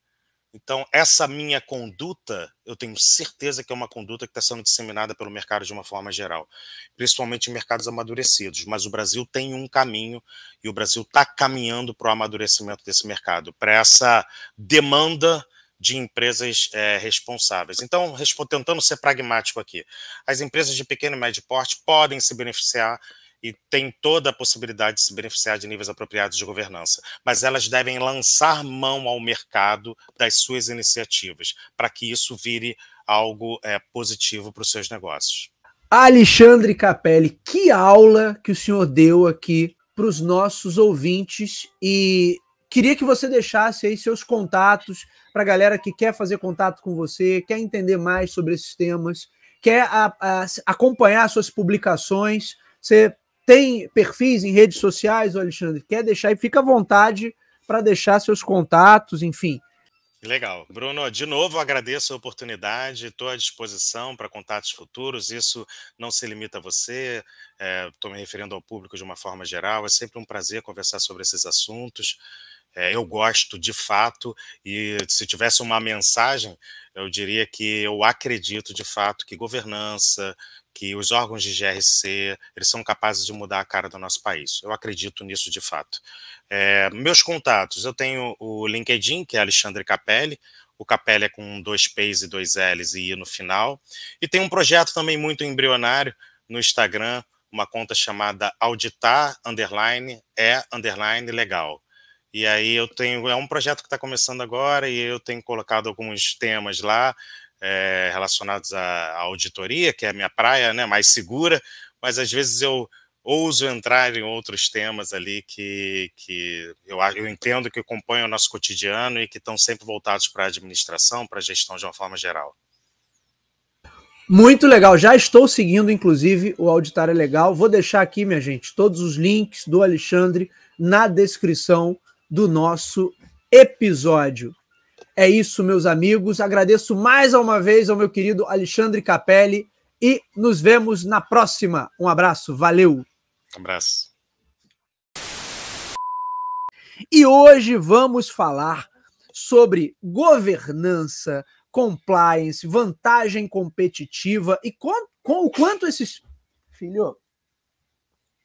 Então, essa minha conduta, eu tenho certeza que é uma conduta que está sendo disseminada pelo mercado de uma forma geral, principalmente em mercados amadurecidos. Mas o Brasil tem um caminho e o Brasil está caminhando para o amadurecimento desse mercado, para essa demanda de empresas é, responsáveis. Então, tentando ser pragmático aqui, as empresas de pequeno e médio porte podem se beneficiar e tem toda a possibilidade de se beneficiar de níveis apropriados de governança, mas elas devem lançar mão ao mercado das suas iniciativas para que isso vire algo é, positivo para os seus negócios. Alexandre Capelli, que aula que o senhor deu aqui para os nossos ouvintes e queria que você deixasse aí seus contatos para a galera que quer fazer contato com você, quer entender mais sobre esses temas, quer a, a, acompanhar suas publicações. Você tem perfis em redes sociais, Alexandre? Quer deixar e fica à vontade para deixar seus contatos, enfim. Legal. Bruno, de novo agradeço a oportunidade, estou à disposição para contatos futuros. Isso não se limita a você, estou é, me referindo ao público de uma forma geral. É sempre um prazer conversar sobre esses assuntos. É, eu gosto de fato, e se tivesse uma mensagem, eu diria que eu acredito de fato que governança, que os órgãos de GRC eles são capazes de mudar a cara do nosso país. Eu acredito nisso de fato. É, meus contatos, eu tenho o LinkedIn, que é Alexandre Capelli, o Capelli é com dois P's e dois L's e I no final, e tem um projeto também muito embrionário no Instagram, uma conta chamada Auditar, underline, é, underline, legal. E aí eu tenho, é um projeto que está começando agora e eu tenho colocado alguns temas lá, é, relacionados à, à, auditoria, que é a minha praia né, mais segura, mas às vezes eu ouso entrar em outros temas ali que, que eu, eu entendo que compõem o nosso cotidiano e que estão sempre voltados para a administração, para a gestão de uma forma geral. Muito legal, já estou seguindo, inclusive, o Auditário é Legal. Vou deixar aqui, minha gente, todos os links do Alexandre na descrição do nosso episódio. É isso, meus amigos. Agradeço mais uma vez ao meu querido Alexandre Capelli e nos vemos na próxima. Um abraço, valeu. Um abraço. E hoje vamos falar sobre governança, compliance, vantagem competitiva e com, com o quanto esses. Filho,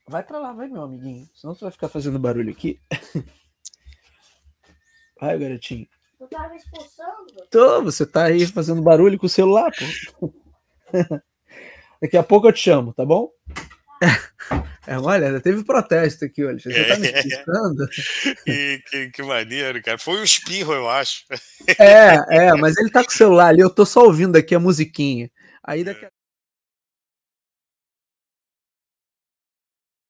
vai para lá, vai, meu amiguinho. Senão você vai ficar fazendo barulho aqui. Vai, garotinho expulsando? Tô, você tá aí fazendo barulho com o celular, pô. Daqui a pouco eu te chamo, tá bom? É, olha, teve protesto aqui, olha. Você tá me é. expulsando? que, que, que, maneiro, cara. Foi um espirro, eu acho. É, é, mas ele tá com o celular ali, eu tô só ouvindo aqui a musiquinha. Aí daqui a...